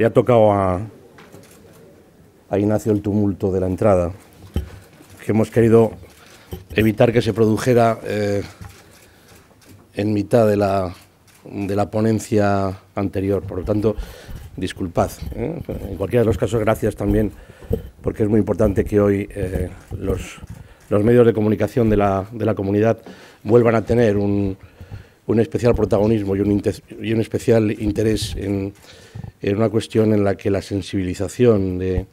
Ya ha tocado a, Ignacio el tumulto de la entrada, que hemos querido evitar que se produjera eh, en mitad de la, ponencia anterior. Por lo tanto, disculpad. ¿eh? En cualquiera de los casos, gracias también, porque es muy importante que hoy eh, los, medios de comunicación de la comunidad vuelvan a tener un, un especial protagonismo y un, y un especial interés en, una cuestión en la que la sensibilización de,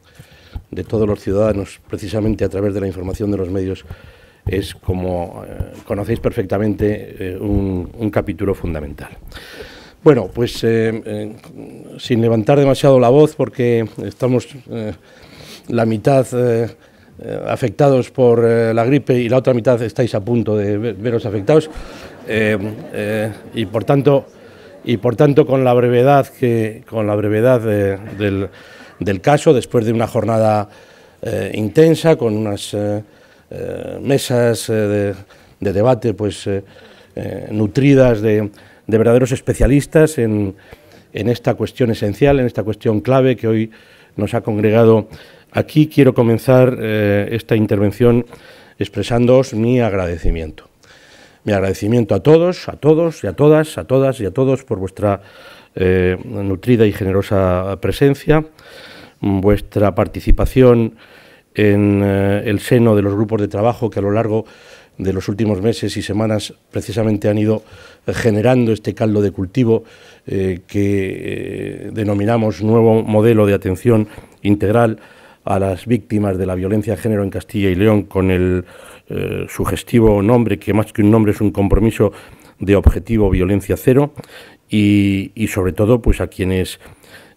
todos los ciudadanos, precisamente a través de la información de los medios, es, como eh, conocéis perfectamente, eh, un, capítulo fundamental. Bueno, pues eh, sin levantar demasiado la voz, porque estamos la mitad afectados por la gripe y la otra mitad estáis a punto de veros afectados. Eh, eh, y por tanto y por tanto con la brevedad que con la brevedad del, caso después de una jornada eh, intensa con unas mesas de, debate pues nutridas de, verdaderos especialistas en, en, esta cuestión esencial en esta cuestión clave que hoy nos ha congregado aquí quiero comenzar esta intervención expresándoos mi agradecimiento mi agradecimiento a todos, a todos y a todas, a todas y a todos por vuestra eh, nutrida y generosa presencia, vuestra participación en eh, el seno de los grupos de trabajo que a lo largo de los últimos meses y semanas precisamente han ido generando este caldo de cultivo eh, que denominamos nuevo modelo de atención integral a las víctimas de la violencia de género en Castilla y León con el eh, sugestivo nombre, que más que un nombre es un compromiso de objetivo violencia cero, y, sobre todo pues a quienes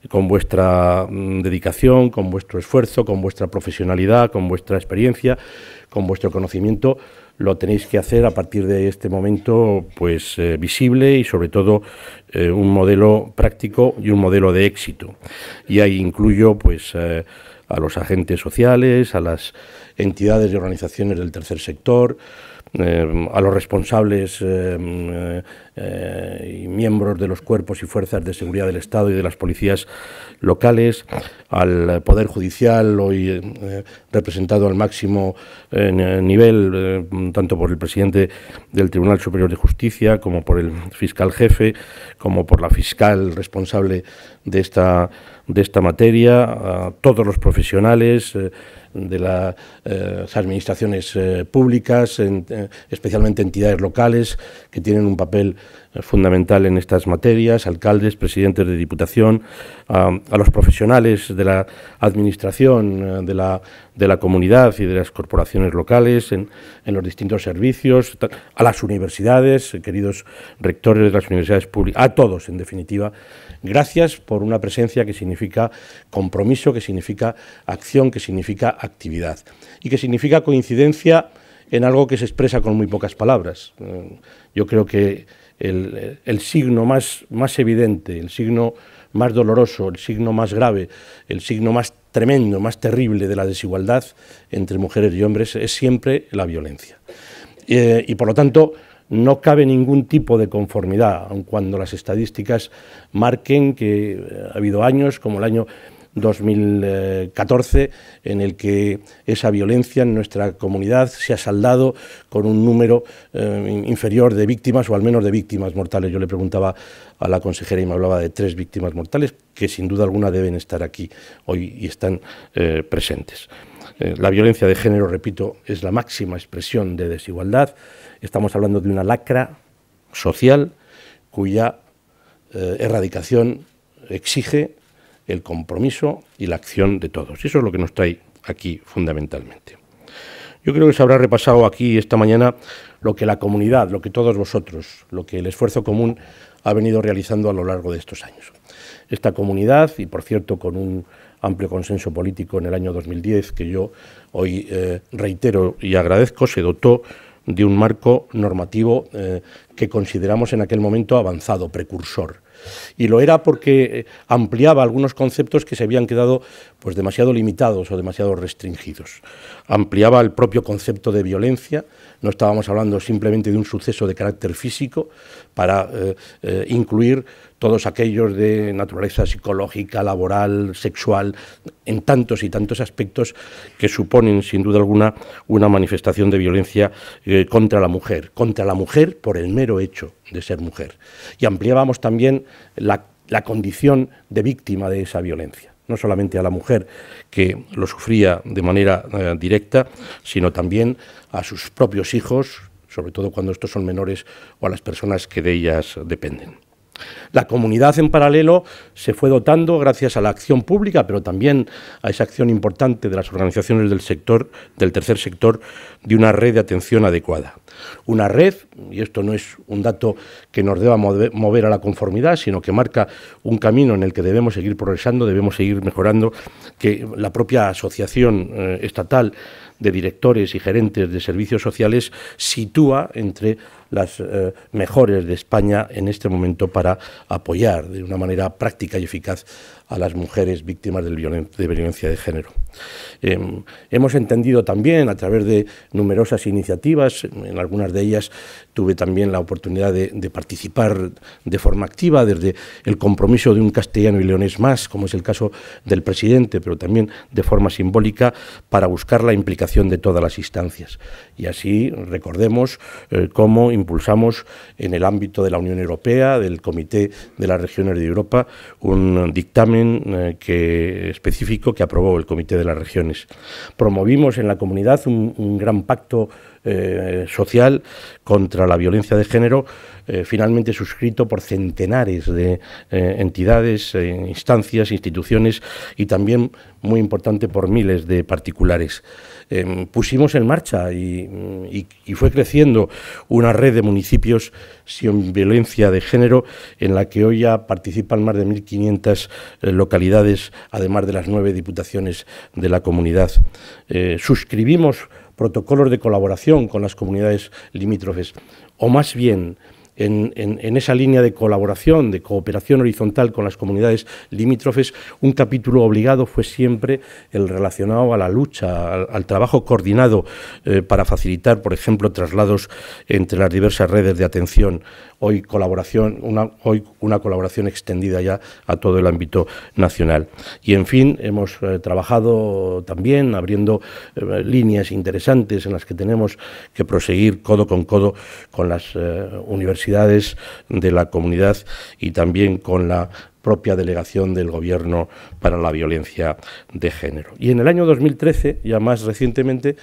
con vuestra mm, dedicación, con vuestro esfuerzo, con vuestra profesionalidad, con vuestra experiencia, con vuestro conocimiento, lo tenéis que hacer a partir de este momento pues eh, visible y sobre todo eh, un modelo práctico y un modelo de éxito. Y ahí incluyo pues a los agentes sociales, a las entidades y organizaciones del tercer sector, eh, a los responsables eh, eh, y miembros de los cuerpos y fuerzas de seguridad del Estado y de las policías locales, al Poder Judicial, hoy eh, representado al máximo eh, nivel, tanto por el presidente del Tribunal Superior de Justicia, como por el fiscal jefe, como por la fiscal responsable de esta, de esta materia, a todos los profesionales de las administraciones públicas, especialmente entidades locales, que tienen un papel eh, fundamental en estas materias, alcaldes, presidentes de diputación, a, los profesionales de la administración, eh, de la, comunidad y de las corporaciones locales, en, en, los distintos servicios, a las universidades, eh, queridos rectores de las universidades públicas, a todos en definitiva. Gracias por una presencia que significa compromiso, que significa acción, que significa actividad y que significa coincidencia en algo que se expresa con muy pocas palabras. Yo creo que el, signo más, más evidente, el signo más doloroso, el signo más grave, el signo más tremendo, más terrible de la desigualdad entre mujeres y hombres es siempre la violencia. Eh, y por lo tanto, no cabe ningún tipo de conformidad, aun cuando las estadísticas marquen que eh, ha habido años, como el año 2014, eh, en el que esa violencia en nuestra comunidad se ha saldado con un número eh, inferior de víctimas o al menos de víctimas mortales. Yo le preguntaba a la consejera y me hablaba de tres víctimas mortales que sin duda alguna deben estar aquí hoy y están eh, presentes. la violencia de género, repito, es la máxima expresión de desigualdad. Estamos hablando de una lacra social cuya erradicación exige el compromiso y la acción de todos. Y eso es lo que nos trae aquí fundamentalmente. Yo creo que se habrá repasado aquí esta mañana lo que la comunidad, lo que todos vosotros, lo que el esfuerzo común ha venido realizando a lo largo de estos años. Esta comunidad, y por cierto con un amplio consenso político en el año 2010, que yo hoy eh, reitero y agradezco, se dotó de un marco normativo eh, que consideramos en aquel momento avanzado, precursor, y lo era porque eh, ampliaba algunos conceptos que se habían quedado pues demasiado limitados o demasiado restringidos. Ampliaba el propio concepto de violencia, no estábamos hablando simplemente de un suceso de carácter físico, para eh, eh, incluir todos aquellos de naturaleza psicológica, laboral, sexual, en tantos y tantos aspectos que suponen, sin duda alguna, una manifestación de violencia eh, contra la mujer, contra la mujer por el mero hecho de ser mujer. Y ampliábamos también la condición de víctima de esa violencia no solamente a la mujer que lo sufría de manera eh, directa, sino también a sus propios hijos, sobre todo cuando estos son menores, o a las personas que de ellas dependen. La comunidad en paralelo se fue dotando gracias a la acción pública, pero también a esa acción importante de las organizaciones del sector, del tercer sector, de una red de atención adecuada. Una red, y esto no es un dato que nos deba mover a la conformidad, sino que marca un camino en el que debemos seguir progresando, debemos seguir mejorando, que la propia Asociación eh, Estatal de Directores y Gerentes de Servicios Sociales sitúa entre las eh, mejores de España en este momento para apoyar de una manera práctica y eficaz a las mujeres víctimas de, violencia de género. Em, hemos entendido también a través de numerosas iniciativas, en algunas de ellas tuve también la oportunidad de, participar de forma activa, desde el compromiso de un castellano y leonés más, como es el caso del presidente, pero también de forma simbólica, para buscar la implicación de todas las instancias. Y así recordemos eh, cómo impulsamos en el ámbito de la Unión Europea, del Comité de las Regiones de Europa, un dictamen eh, específico que aprobó el Comité de las Regiones. Promovimos en la comunidad un, gran pacto eh, social contra la violencia de género, eh, finalmente suscrito por centenares de entidades, instancias, instituciones y también, muy importante, por miles de particulares. Em, pusimos en marcha y, fue creciendo una red de municipios sin violencia de género en la que hoy ya participan más de 1.500 eh, localidades, además de las nueve diputaciones de la comunidad. Eh, suscribimos protocolos de colaboración con las comunidades limítrofes, o más bien en, esa línea de colaboración, de cooperación horizontal con las comunidades limítrofes, un capítulo obligado fue siempre el relacionado a la lucha, al, trabajo coordinado eh, para facilitar, por ejemplo, traslados entre las diversas redes de atención. Hoy, colaboración, una, hoy una colaboración extendida ya a todo el ámbito nacional. Y, en fin, hemos eh, trabajado también abriendo eh, líneas interesantes en las que tenemos que proseguir codo con codo con las universidades de la comunidad y también con la propia delegación del Gobierno para la violencia de género. Y en el año 2013, ya más recientemente,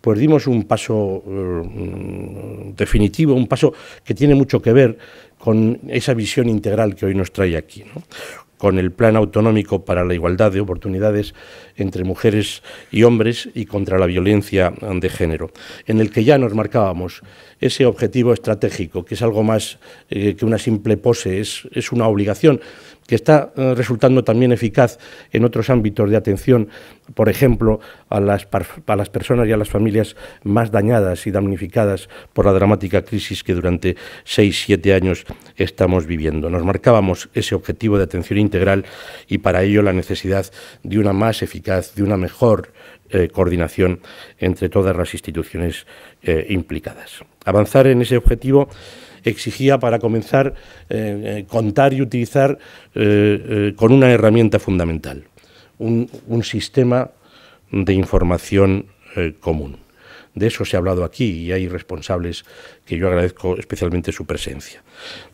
pues dimos un paso eh, definitivo, un paso que tiene mucho que ver con esa visión integral que hoy nos trae aquí. ¿no? con el Plan Autonómico para la Igualdad de Oportunidades entre Mujeres y Hombres y contra la Violencia de Género, en el que ya nos marcábamos ese objetivo estratégico, que es algo más eh, que una simple pose, es una obligación que está eh, resultando también eficaz en otros ámbitos de atención, por ejemplo, a las, personas y a las familias más dañadas y damnificadas por la dramática crisis que durante seis, siete años estamos viviendo. Nos marcábamos ese objetivo de atención integral y para ello la necesidad de una más eficaz, de una mejor eh, coordinación entre todas las instituciones eh, implicadas. Avanzar en ese objetivo exigía para comenzar eh, eh, contar y utilizar eh, con una herramienta fundamental, un sistema de información común. De eso se ha hablado aquí y hay responsables que yo agradezco especialmente su presencia.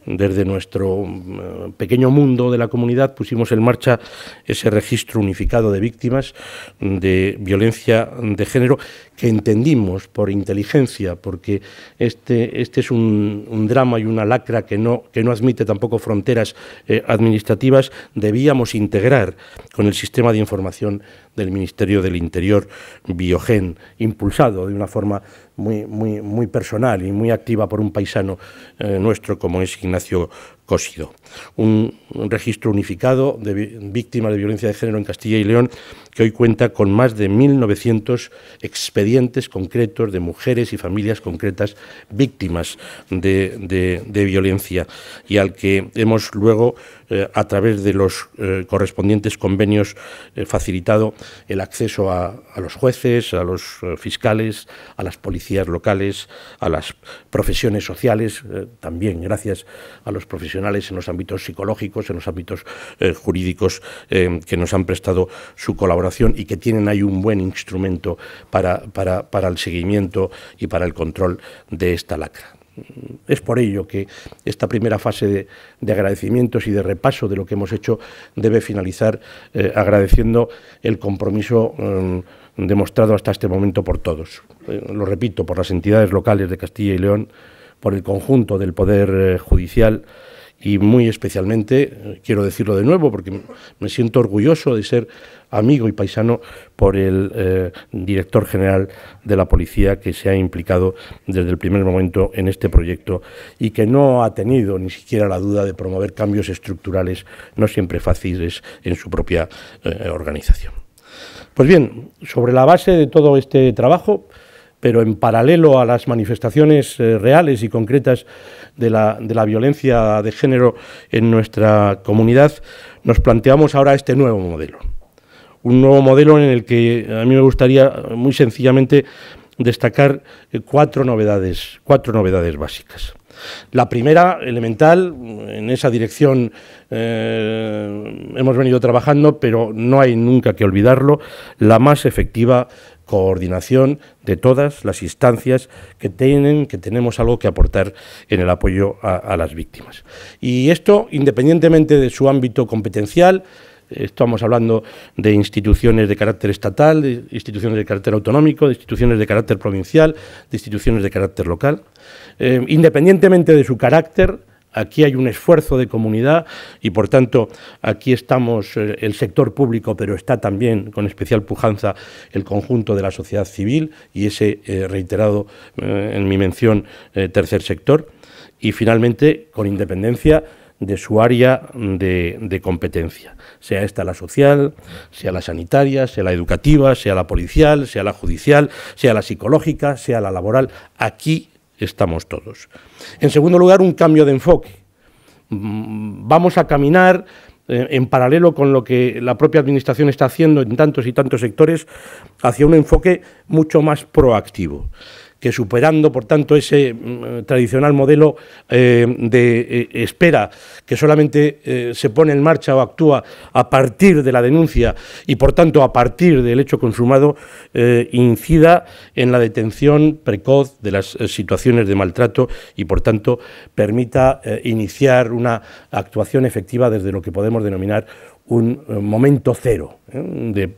Desde nuestro mm, pequeño mundo de la comunidad pusimos en marcha ese registro unificado de víctimas de violencia de género que entendimos por inteligencia, porque este, este es un, drama y una lacra que no, que no admite tampoco fronteras eh, administrativas, debíamos integrar con el sistema de información del Ministerio del Interior Biogen, impulsado de una forma muy, muy, muy personal y muy activa por un paisano eh, nuestro como es Ignacio Cósido. Un, registro unificado de víctimas de violencia de género en Castilla y León que hoy cuenta con más de 1.900 expedientes concretos de mujeres y familias concretas víctimas de, violencia y al que hemos luego, eh, a través de los eh, correspondientes convenios, eh, facilitado el acceso a, a, los jueces, a los fiscales, a las policías locales, a las profesiones sociales, también gracias a los profesionales en los ámbitos psicológicos, en los ámbitos eh, jurídicos eh, que nos han prestado su colaboración y que tienen ahí un buen instrumento para, el seguimiento y para el control de esta lacra. Es por ello que esta primera fase de, agradecimientos y de repaso de lo que hemos hecho debe finalizar eh, agradeciendo el compromiso mm, demostrado hasta este momento por todos. lo repito, por las entidades locales de Castilla y León, por el conjunto del Poder Judicial y muy especialmente, eh, quiero decirlo de nuevo, porque me siento orgulloso de ser amigo y paisano por el eh, director general de la policía que se ha implicado desde el primer momento en este proyecto y que no ha tenido ni siquiera la duda de promover cambios estructurales no siempre fáciles en su propia eh, organización. Pues bien, sobre la base de todo este trabajo, pero en paralelo a las manifestaciones reales y concretas de la, violencia de género en nuestra comunidad, nos planteamos ahora este nuevo modelo. Un nuevo modelo en el que a mí me gustaría muy sencillamente destacar eh, cuatro novedades, cuatro novedades básicas. La primera, elemental, en esa dirección eh, hemos venido trabajando, pero no hay nunca que olvidarlo, la más efectiva coordinación de todas las instancias que tienen, que tenemos algo que aportar en el apoyo a, las víctimas. Y esto, independientemente de su ámbito competencial, estamos hablando de instituciones de carácter estatal, de instituciones de carácter autonómico, de instituciones de carácter provincial, de instituciones de carácter local. Eh, independientemente de su carácter, Aquí hay un esfuerzo de comunidad y, por tanto, aquí estamos eh, el sector público, pero está también con especial pujanza el conjunto de la sociedad civil y ese eh, reiterado eh, en mi mención tercer sector. Y, finalmente, con independencia de su área de, de, competencia, sea esta la social, sea la sanitaria, sea la educativa, sea la policial, sea la judicial, sea la psicológica, sea la laboral. Aquí estamos todos. En segundo lugar, un cambio de enfoque. Mm, vamos a caminar eh, en paralelo con lo que la propia Administración está haciendo en tantos y tantos sectores hacia un enfoque mucho más proactivo que superando, por tanto, ese mm, eh, tradicional modelo eh, de eh, espera que solamente se pone en marcha o actúa a partir de la denuncia y, por tanto, a partir del hecho consumado, incida en la detención precoz de las situaciones de maltrato y, por tanto, permita iniciar una actuación efectiva desde lo que podemos denominar un eh, momento cero ¿eh?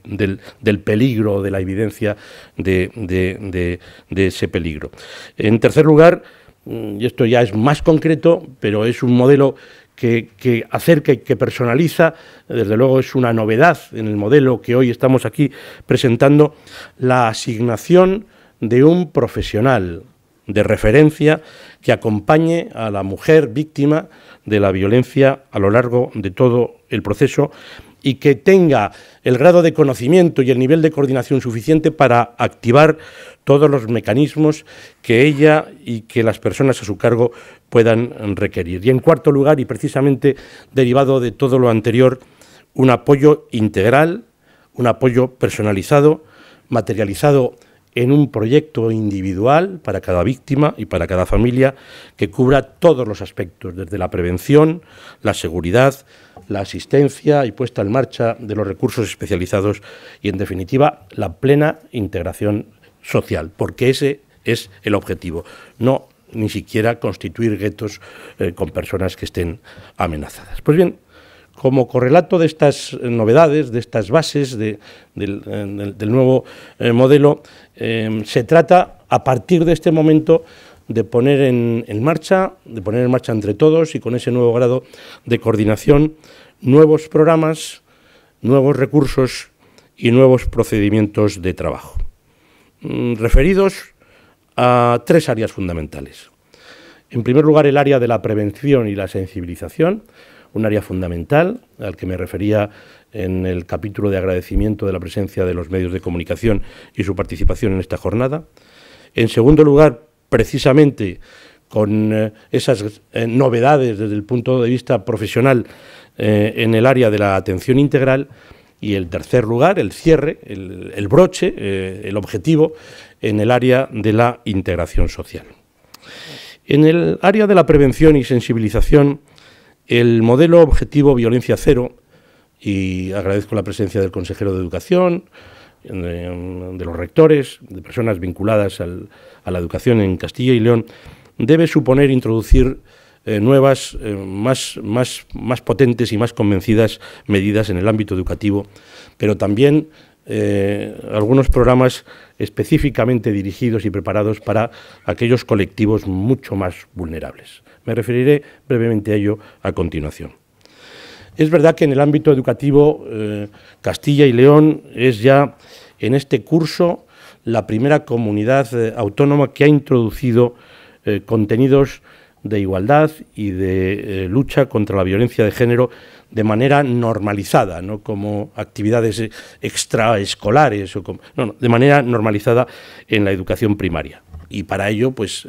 del, peligro, de la evidencia de, ese peligro. En tercer lugar, mm, y esto ya es más concreto, pero es un modelo que, que acerca y que personaliza, desde luego es una novedad en el modelo que hoy estamos aquí presentando, la asignación de un profesional de referencia que acompañe a la mujer víctima de la violencia a lo largo de todo el proceso y que tenga el grado de conocimiento y el nivel de coordinación suficiente para activar todos los mecanismos que ella y que las personas a su cargo puedan requerir. Y en cuarto lugar, y precisamente derivado de todo lo anterior, un apoyo integral, un apoyo personalizado, materializado en un proyecto individual para cada víctima y para cada familia que cubra todos los aspectos, desde la prevención, la seguridad, la asistencia y puesta en marcha de los recursos especializados y, en definitiva, la plena integración social, porque ese es el objetivo, no ni siquiera constituir guetos eh, con personas que estén amenazadas. Pues bien, como correlato de estas novedades, de estas bases del, nuevo eh, modelo, em, se trata a partir de este momento de poner en, marcha, de poner en marcha entre todos y con ese nuevo grado de coordinación, nuevos programas, nuevos recursos y nuevos procedimientos de trabajo, mm, referidos a tres áreas fundamentales. En primer lugar, el área de la prevención y la sensibilización, un área fundamental al que me refería en el capítulo de agradecimiento de la presencia de los medios de comunicación y su participación en esta jornada. En segundo lugar, precisamente con eh, esas eh, novedades desde el punto de vista profesional eh, en el área de la atención integral. Y el tercer lugar, el cierre, el, broche, el objetivo en el área de la integración social. En el área de la prevención y sensibilización el modelo objetivo violencia cero, y agradezco la presencia del consejero de Educación, de, los rectores, de personas vinculadas a la educación en Castilla y León, debe suponer introducir eh, nuevas, eh, más, más, más potentes y más convencidas medidas en el ámbito educativo, pero también eh, algunos programas específicamente dirigidos y preparados para aquellos colectivos mucho más vulnerables. Me referiré brevemente a ello a continuación. Es verdad que en el ámbito educativo eh, Castilla y León es ya en este curso la primera comunidad eh, autónoma que ha introducido eh, contenidos de igualdad y de lucha contra la violencia de género de manera normalizada, no como actividades extraescolares, o de manera normalizada en la educación primaria. Y para ello, pues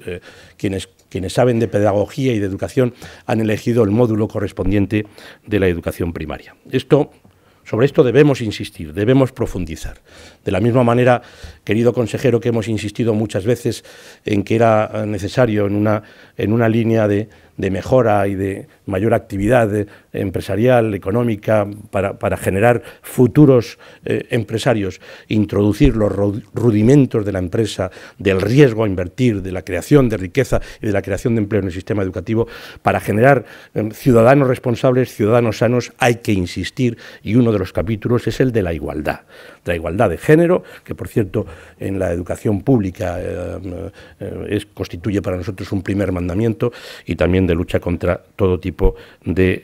quienes quienes saben de pedagogía y de educación han elegido el módulo correspondiente de la educación primaria. Esto sobre esto debemos insistir, debemos profundizar. De la misma manera, querido consejero, que hemos insistido muchas veces en que era necesario en una, en una línea de, de mejora y de mayor actividad eh, empresarial, económica, para, generar futuros eh, empresarios, introducir los rudimentos de la empresa, del riesgo a invertir, de la creación de riqueza y de la creación de empleo en el sistema educativo, para generar em, ciudadanos responsables, ciudadanos sanos, hay que insistir y uno de los capítulos es el de la igualdad, de la igualdad de género, que por cierto en la educación pública em, eh, constituye para nosotros un primer mandamiento y también de lucha contra todo tipo eh,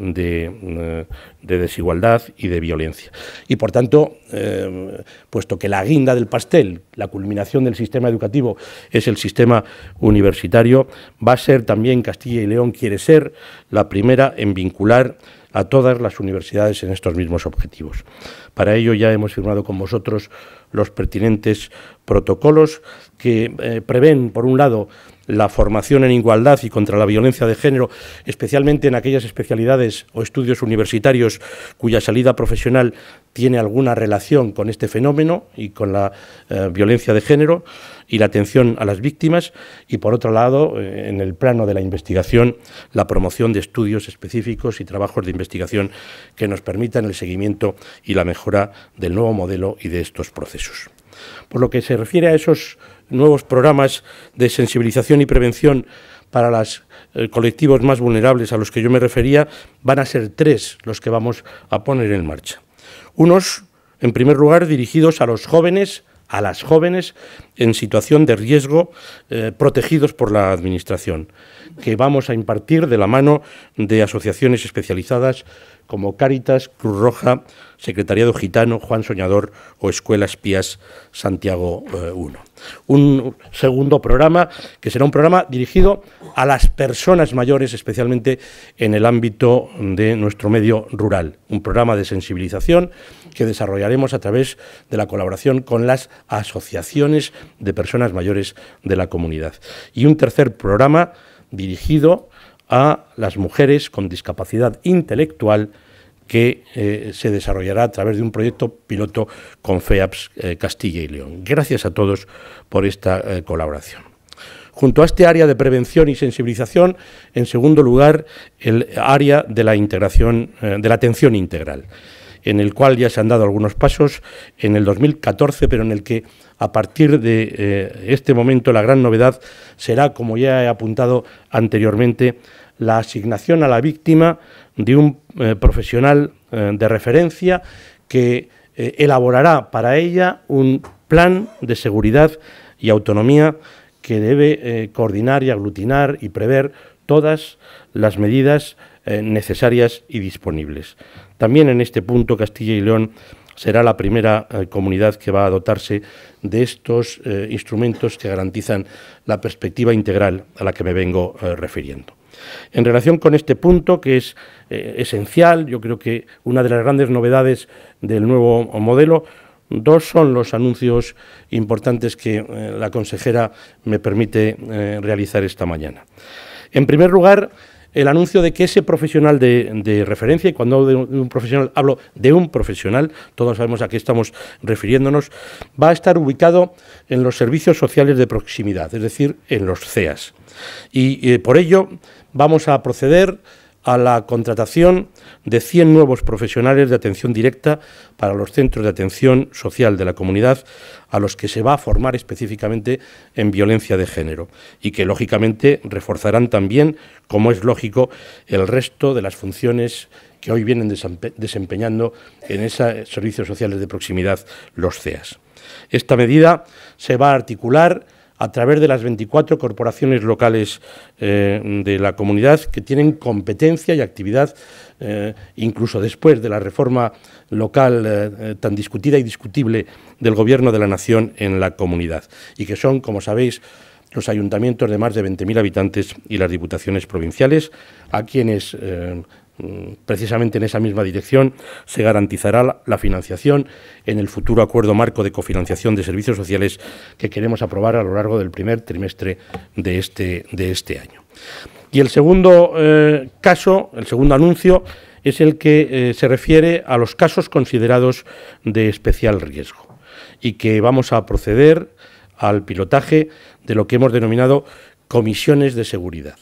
eh, de, desigualdad y de violencia. Y por tanto, eh, puesto que la guinda del pastel, la culminación del sistema educativo es el sistema universitario, va a ser también Castilla y León quiere ser la primera en vincular a todas las universidades en estos mismos objetivos. Para ello ya hemos firmado con vosotros los pertinentes protocolos que prevén, por un lado, la formación en igualdad y contra la violencia de género, especialmente en aquellas especialidades o estudios universitarios cuya salida profesional tiene alguna relación con este fenómeno y con la eh, violencia de género y la atención a las víctimas y por otro lado eh, en el plano de la investigación la promoción de estudios específicos y trabajos de investigación que nos permitan el seguimiento y la mejora del nuevo modelo y de estos procesos. Por lo que se refiere a esos nuevos programas de sensibilización y prevención para los eh, colectivos más vulnerables a los que yo me refería, van a ser tres los que vamos a poner en marcha. Unos, en primer lugar, dirigidos a los jóvenes, a las jóvenes en situación de riesgo eh, protegidos por la Administración, que vamos a impartir de la mano de asociaciones especializadas como Cáritas, Cruz Roja, Secretariado Gitano, Juan Soñador o Escuelas Pías Santiago I. Eh, un segundo programa que será un programa dirigido a las personas mayores, especialmente en el ámbito de nuestro medio rural. Un programa de sensibilización que desarrollaremos a través de la colaboración con las asociaciones de personas mayores de la comunidad. Y un tercer programa dirigido a las mujeres con discapacidad intelectual que eh, se desarrollará a través de un proyecto piloto con FEAPS eh, Castilla y León. Gracias a todos por esta eh, colaboración. Junto a este área de prevención y sensibilización, en segundo lugar, el área de la integración, de la atención integral, en el cual ya se han dado algunos pasos en el 2014, pero en el que a partir de este momento la gran novedad será, como ya he apuntado anteriormente, la asignación a la víctima de un eh, profesional eh, de referencia que eh, elaborará para ella un plan de seguridad y autonomía que debe coordinar y aglutinar y prever todas las medidas necesarias y disponibles. También en este punto Castilla y León será la primera comunidad que va a dotarse de estos instrumentos que garantizan la perspectiva integral a la que me vengo refiriendo. En relación con este punto, que es eh, esencial, yo creo que una de las grandes novedades del nuevo modelo, Dos son los anuncios importantes que eh, la consejera me permite eh, realizar esta mañana. En primer lugar, el anuncio de que ese profesional de, referencia, y cuando hablo de un profesional hablo de un profesional, todos sabemos a qué estamos refiriéndonos, va a estar ubicado en los servicios sociales de proximidad, es decir, en los CEAS. Y eh, por ello vamos a proceder a la contratación de 100 nuevos profesionales de atención directa para los centros de atención social de la comunidad, a los que se va a formar específicamente en violencia de género y que, lógicamente, reforzarán también, como es lógico, el resto de las funciones que hoy vienen desempeñando en esos eh, servicios sociales de proximidad, los CEAS. Esta medida se va a articular a través de las 24 corporaciones locales eh, de la comunidad que tienen competencia y actividad, eh, incluso después de la reforma local eh, tan discutida y discutible del Gobierno de la Nación en la comunidad, y que son, como sabéis, los ayuntamientos de más de 20.000 habitantes y las diputaciones provinciales, a quienes Mm, precisamente en esa misma dirección se garantizará la financiación en el futuro acuerdo marco de cofinanciación de servicios sociales que queremos aprobar a lo largo del primer trimestre de este, de este año. Y el segundo eh, caso, el segundo anuncio, es el que eh, se refiere a los casos considerados de especial riesgo y que vamos a proceder al pilotaje de lo que hemos denominado comisiones de seguridad.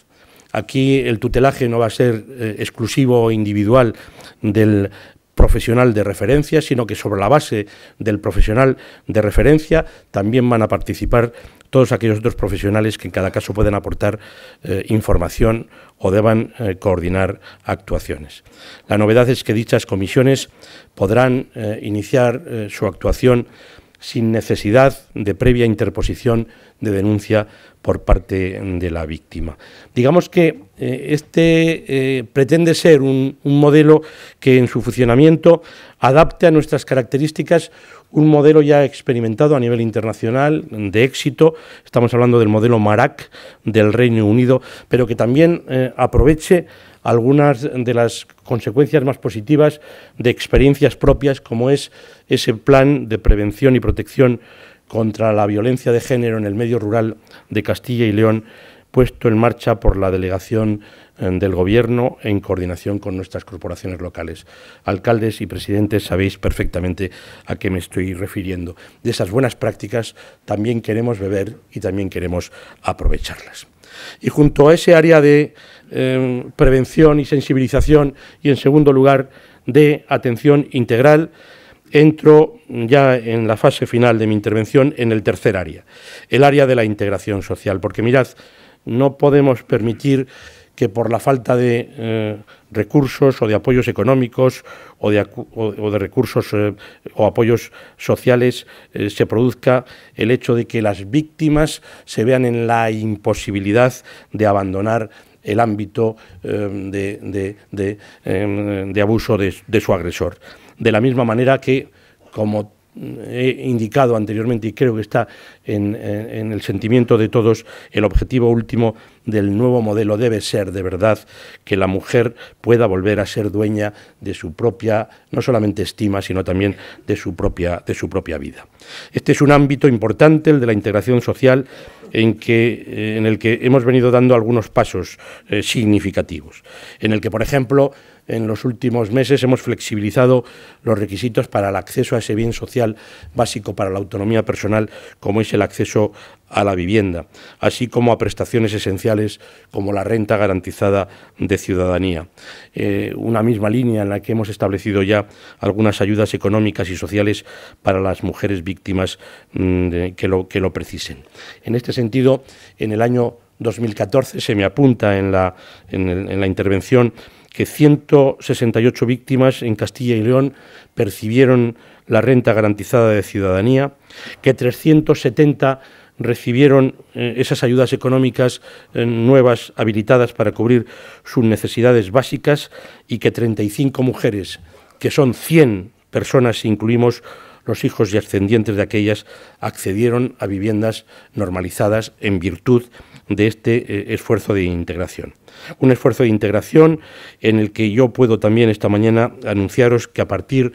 Aquí el tutelaje no va a ser eh, exclusivo o individual del profesional de referencia, sino que sobre la base del profesional de referencia también van a participar todos aquellos otros profesionales que en cada caso pueden aportar eh, información o deban eh, coordinar actuaciones. La novedad es que dichas comisiones podrán iniciar su actuación sin necesidad de previa interposición de denuncia por parte de la víctima. Digamos que eh, este eh, pretende ser un, modelo que en su funcionamiento adapte a nuestras características un modelo ya experimentado a nivel internacional de éxito. Estamos hablando del modelo MARAC del Reino Unido, pero que también eh, aproveche algunas de las consecuencias más positivas de experiencias propias, como es ese plan de prevención y protección contra la violencia de género en el medio rural de Castilla y León, puesto en marcha por la delegación eh, del Gobierno en coordinación con nuestras corporaciones locales. Alcaldes y presidentes sabéis perfectamente a qué me estoy refiriendo. De esas buenas prácticas también queremos beber y también queremos aprovecharlas. Y junto a ese área de em, prevención y sensibilización y en segundo lugar de atención integral, entro ya en la fase final de mi intervención en el tercer área, el área de la integración social, porque mirad, no podemos permitir que por la falta de eh, recursos o de apoyos económicos o de, recursos eh, o apoyos sociales eh, se produzca el hecho de que las víctimas se vean en la imposibilidad de abandonar el ámbito em, de, de, em, abuso de su agresor. De la misma manera que, como he indicado anteriormente y creo que está en, el sentimiento de todos, el objetivo último del nuevo modelo debe ser de verdad que la mujer pueda volver a ser dueña de su propia, no solamente estima, sino también de su propia, de su propia vida. Este es un ámbito importante, el de la integración social, en, que, eh, en el que hemos venido dando algunos pasos eh, significativos, en el que, por ejemplo, en los últimos meses hemos flexibilizado los requisitos para el acceso a ese bien social básico para la autonomía personal, como es el acceso a la vivienda, así como a prestaciones esenciales como la renta garantizada de ciudadanía. Eh, una misma línea en la que hemos establecido ya algunas ayudas económicas y sociales para las mujeres víctimas mm, que, lo, precisen. En este sentido, en el año 2014 se me apunta en la intervención que 168 víctimas en Castilla y León percibieron la renta garantizada de ciudadanía, que 370 recibieron eh, esas ayudas económicas eh, nuevas habilitadas para cubrir sus necesidades básicas y que 35 mujeres, que son 100 personas incluimos los hijos y ascendientes de aquellas, accedieron a viviendas normalizadas en virtud de de este eh, esfuerzo de integración. Un esfuerzo de integración en el que yo puedo también esta mañana anunciaros que a partir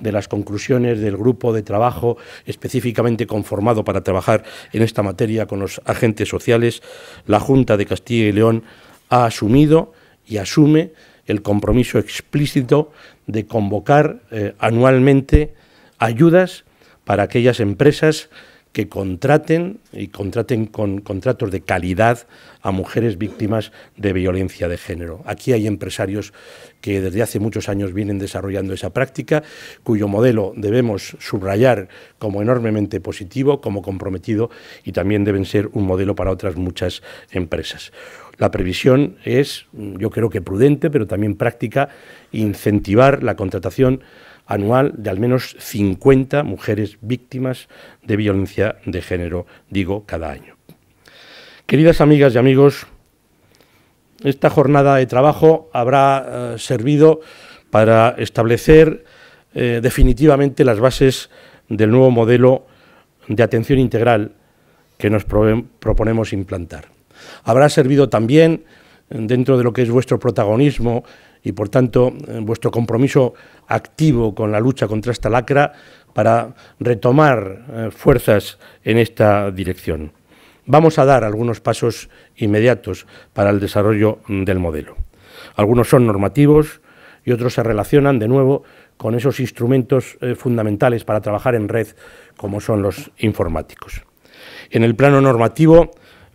de las conclusiones del grupo de trabajo específicamente conformado para trabajar en esta materia con los agentes sociales, la Junta de Castilla y León ha asumido y asume el compromiso explícito de convocar eh, anualmente ayudas para aquellas empresas que contraten y contraten con contratos de calidad a mujeres víctimas de violencia de género. Aquí hay empresarios que desde hace muchos años vienen desarrollando esa práctica, cuyo modelo debemos subrayar como enormemente positivo, como comprometido y también deben ser un modelo para otras muchas empresas. La previsión es, yo creo que prudente, pero también práctica, incentivar la contratación anual de al menos 50 mujeres víctimas de violencia de género, digo, cada año. Queridas amigas y amigos, esta jornada de trabajo habrá eh, servido para establecer eh, definitivamente las bases del nuevo modelo de atención integral que nos proponemos implantar. Habrá servido también, eh, dentro de lo que es vuestro protagonismo y por tanto eh, vuestro compromiso activo con la lucha contra esta lacra para retomar eh, fuerzas en esta dirección. Vamos a dar algunos pasos inmediatos para el desarrollo mm, del modelo. Algunos son normativos y otros se relacionan de nuevo con esos instrumentos eh, fundamentales para trabajar en red como son los informáticos. En el plano normativo,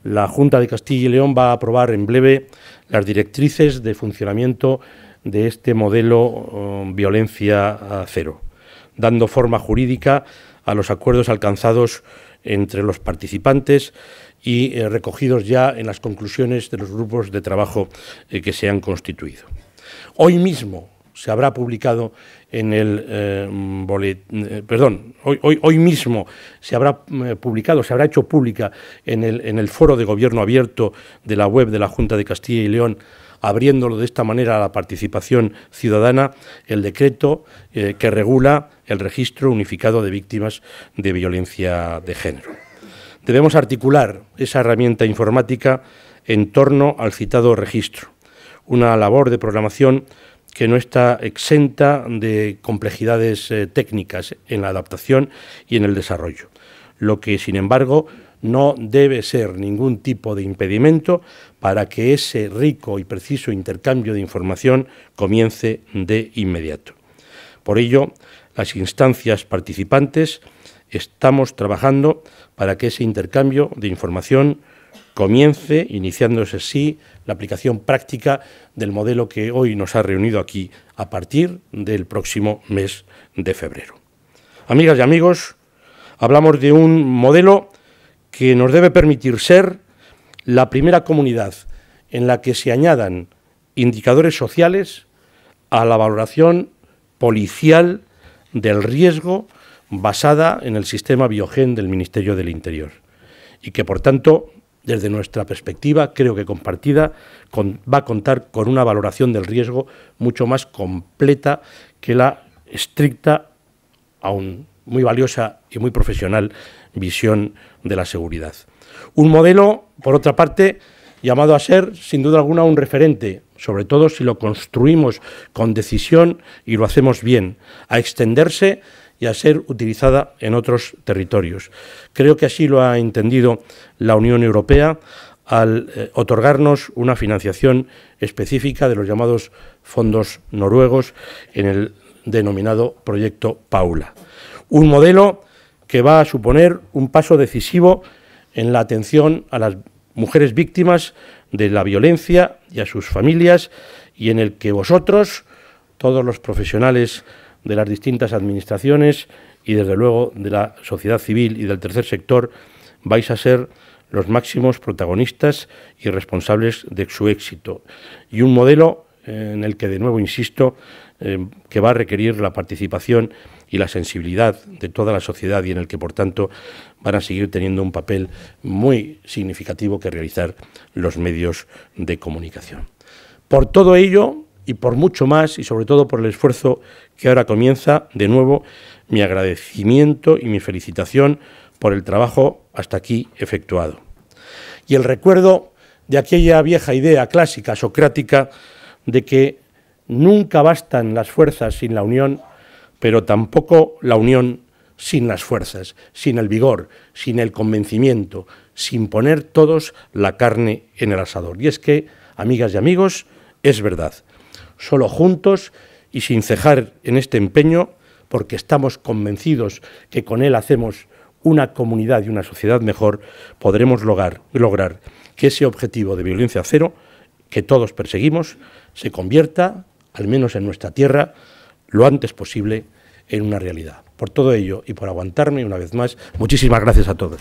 la Junta de Castilla y León va a aprobar en breve las directrices de funcionamiento de este modelo oh, violencia cero, dando forma jurídica a los acuerdos alcanzados entre los participantes y eh, recogidos ya en las conclusiones de los grupos de trabajo eh, que se han constituido. Hoy mismo, se habrá publicado en el eh, eh, perdón, hoy, hoy, mismo se habrá eh, publicado, se habrá hecho pública en el, en el foro de gobierno abierto de la web de la Junta de Castilla y León abriéndolo de esta manera a la participación ciudadana, el decreto que regula el registro unificado de víctimas de violencia de género. Debemos articular esa herramienta informática en torno al citado registro, una labor de programación que no está exenta de complejidades eh, técnicas en la adaptación y en el desarrollo, lo que sin embargo no debe ser ningún tipo de impedimento para que ese rico y preciso intercambio de información comience de inmediato. Por ello, las instancias participantes estamos trabajando para que ese intercambio de información comience iniciándose así la aplicación práctica del modelo que hoy nos ha reunido aquí a partir del próximo mes de febrero. Amigas y amigos, hablamos de un modelo que nos debe permitir ser la primera comunidad en la que se añadan indicadores sociales a la valoración policial del riesgo basada en el sistema biogen del Ministerio del Interior y que por tanto desde nuestra perspectiva, creo que compartida, va a contar con una valoración del riesgo mucho más completa que la estricta, aún muy valiosa y muy profesional visión de la seguridad. Un modelo, por otra parte, llamado a ser, sin duda alguna, un referente, sobre todo si lo construimos con decisión y lo hacemos bien, a extenderse y a ser utilizada en otros territorios. Creo que así lo ha entendido la Unión Europea al eh, otorgarnos una financiación específica de los llamados fondos noruegos en el denominado proyecto Paula. Un modelo que va a suponer un paso decisivo en la atención a las mujeres víctimas de la violencia y a sus familias y en el que vosotros, todos los profesionales de las distintas administraciones y desde luego de la sociedad civil y del tercer sector, vais a ser los máximos protagonistas y responsables de su éxito. Y un modelo eh, en el que, de nuevo, insisto, eh, que va a requerir la participación y la sensibilidad de toda la sociedad y en el que, por tanto, van a seguir teniendo un papel muy significativo que realizar los medios de comunicación. Por todo ello, y por mucho más y sobre todo por el esfuerzo que ahora comienza, de nuevo, mi agradecimiento y mi felicitación por el trabajo hasta aquí efectuado. Y el recuerdo de aquella vieja idea clásica socrática de que nunca bastan las fuerzas sin la unión, pero tampoco la unión sin las fuerzas, sin el vigor, sin el convencimiento, sin poner todos la carne en el asador. Y es que, amigas y amigos, es verdad solo juntos y sin cejar en este empeño, porque estamos convencidos que con él hacemos una comunidad y una sociedad mejor, podremos lograr, lograr que ese objetivo de violencia cero que todos perseguimos se convierta, al menos en nuestra tierra, lo antes posible en una realidad. Por todo ello y por aguantarme una vez más, muchísimas gracias a todos.